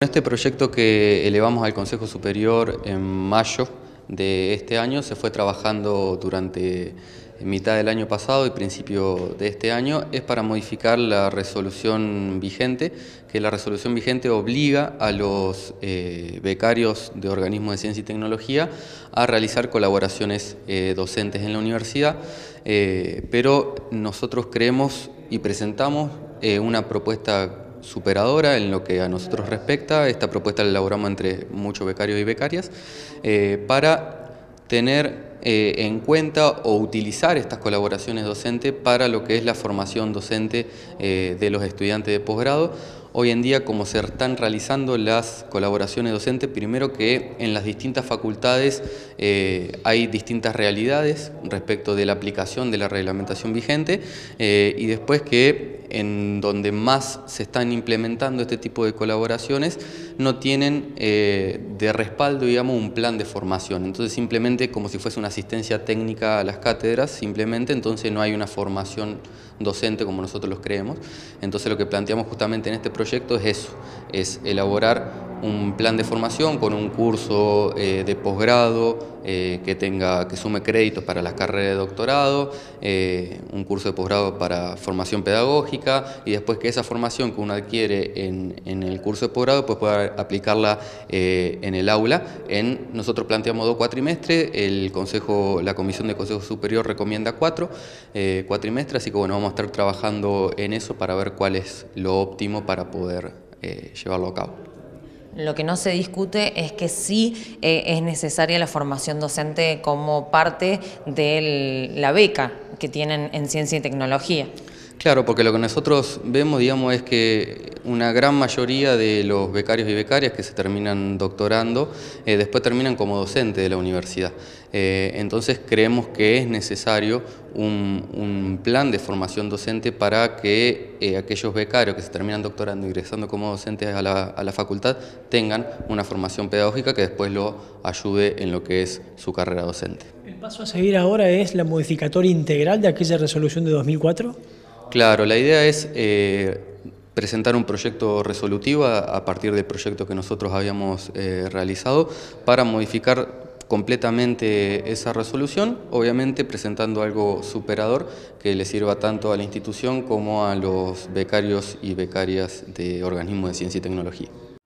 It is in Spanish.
Este proyecto que elevamos al Consejo Superior en mayo de este año se fue trabajando durante mitad del año pasado y principio de este año es para modificar la resolución vigente, que la resolución vigente obliga a los eh, becarios de organismos de ciencia y tecnología a realizar colaboraciones eh, docentes en la universidad, eh, pero nosotros creemos y presentamos una propuesta superadora en lo que a nosotros respecta. Esta propuesta la elaboramos entre muchos becarios y becarias eh, para tener eh, en cuenta o utilizar estas colaboraciones docentes para lo que es la formación docente eh, de los estudiantes de posgrado. Hoy en día, como se están realizando las colaboraciones docentes, primero que en las distintas facultades eh, hay distintas realidades respecto de la aplicación de la reglamentación vigente y después que en donde más se están implementando este tipo de colaboraciones no tienen de respaldo, digamos, un plan de formación. Entonces simplemente como si fuese una asistencia técnica a las cátedras simplemente, entonces no hay una formación docente como nosotros los creemos. Entonces lo que planteamos justamente en este proyecto es eso, es elaborar un plan de formación con un curso eh, de posgrado eh, que, tenga, que sume créditos para las carreras de doctorado, eh, un curso de posgrado para formación pedagógica y después que esa formación que uno adquiere en, el curso de posgrado pues pueda aplicarla en el aula. En, nosotros planteamos dos cuatrimestres, el consejo, la Comisión de Consejo Superior recomienda cuatro cuatrimestres, así que bueno, vamos a estar trabajando en eso para ver cuál es lo óptimo para poder llevarlo a cabo. Lo que no se discute es que sí eh, es necesaria la formación docente como parte de la beca que tienen en ciencia y tecnología. Claro, porque lo que nosotros vemos, digamos, es que una gran mayoría de los becarios y becarias que se terminan doctorando, eh, después terminan como docente de la universidad. Eh, entonces creemos que es necesario un, plan de formación docente para que eh, aquellos becarios que se terminan doctorando, ingresando como docentes a la, facultad, tengan una formación pedagógica que después lo ayude en lo que es su carrera docente. ¿El paso a seguir ahora es la modificatoria integral de aquella resolución de 2004? Claro, la idea es... Eh, presentar un proyecto resolutivo a, partir del proyecto que nosotros habíamos realizado para modificar completamente esa resolución, obviamente presentando algo superador que le sirva tanto a la institución como a los becarios y becarias de organismos de ciencia y tecnología.